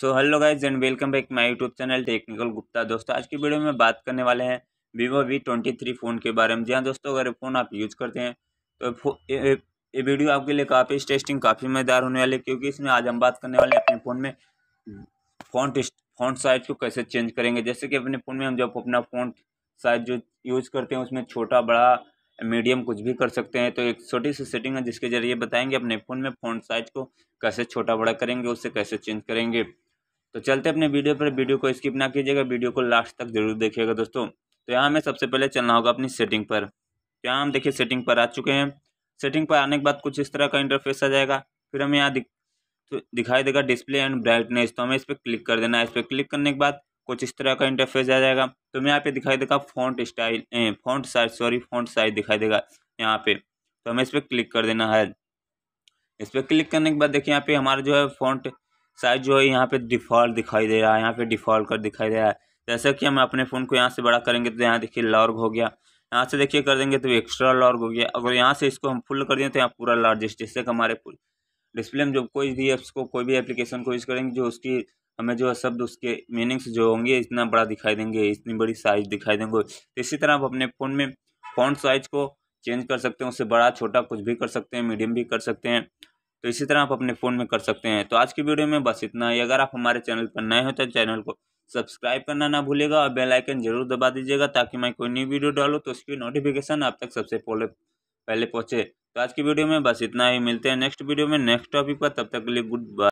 so hello guys and welcome back my YouTube channel technical Gupta दोस्तों आज की video में बात करने वाले हैं Vivo V twenty three phone के बारे में जी हाँ दोस्तों अगर फ़ोन आप यूज़ करते हैं तो ये वीडियो आपके लिए काफ़ी टेस्टिंग काफ़ी मज़ेदार होने वाली है क्योंकि इसमें आज हम बात करने वाले हैं अपने फ़ोन में फ़ोन टेस्ट फ़ोन साइज़ को कैसे चेंज करेंगे जैसे कि अपने फ़ोन में हम जब अपना फ़ोन साइज़ जो यूज़ करते हैं उसमें छोटा बड़ा मीडियम कुछ भी कर सकते हैं तो एक छोटी सी सेटिंग है जिसके ज़रिए बताएंगे अपने फ़ोन में फ़ोन साइज़ को कैसे छोटा बड़ा करेंगे उससे कैसे चेंज करेंगे तो चलते अपने वीडियो पर वीडियो को स्किप ना कीजिएगा वीडियो को लास्ट तक जरूर देखिएगा दोस्तों तो यहाँ हमें सबसे पहले चलना होगा अपनी सेटिंग पर तो यहाँ हम देखिए सेटिंग पर आ चुके हैं सेटिंग पर आने के बाद कुछ इस तरह का इंटरफेस आ जाएगा फिर हमें यहाँ दिख तो दिखाई देगा डिस्प्ले एंड ब्राइटनेस तो हमें इस पर क्लिक कर देना है इस पर क्लिक करने के बाद कुछ इस तरह का इंटरफेस आ जाएगा तो हमें यहाँ पे दिखाई देगा font style font size sorry font size दिखाई देगा यहाँ पे तो हमें इस पर क्लिक कर देना है इस पर क्लिक करने के बाद देखिए यहाँ पे हमारा जो है फॉन्ट साइज जो है यहाँ पे डिफ़ॉल्ट दिखाई दे रहा है यहाँ पे डिफ़ॉल्ट कर दिखाई दे रहा है जैसे कि हम अपने फ़ोन को यहाँ से बड़ा करेंगे तो यहाँ देखिए लॉर्ग हो गया यहाँ से देखिए कर देंगे तो एक्स्ट्रा लॉर्ग हो गया अगर यहाँ से इसको हम फुल कर दें तो यहाँ पूरा लार्जेस्ट जैसे कि हमारे डिस्प्ले में जो कोई भी एप्स को कोई भी एप्लीकेशन को यूज़ करेंगे जो उसकी हमें जो शब्द उसके मीनिंग्स जो होंगे इतना बड़ा दिखाई देंगे इतनी बड़ी साइज दिखाई देंगे तो इसी तरह आप अपने फ़ोन में फोन साइज को चेंज कर सकते हैं उससे बड़ा छोटा कुछ भी कर सकते हैं मीडियम भी कर सकते हैं तो इसी तरह आप अपने फ़ोन में कर सकते हैं तो आज की वीडियो में बस इतना ही अगर आप हमारे चैनल पर नए हो तो चैनल को सब्सक्राइब करना ना भूलेगा और बेल आइकन जरूर दबा दीजिएगा ताकि मैं कोई न्यू वीडियो डालू तो उसकी नोटिफिकेशन आप तक सबसे पहले पहले पहुँचे तो आज की वीडियो में बस इतना ही मिलते हैं नेक्स्ट वीडियो में नेक्स्ट टॉपिक पर तब तक के लिए गुड बाय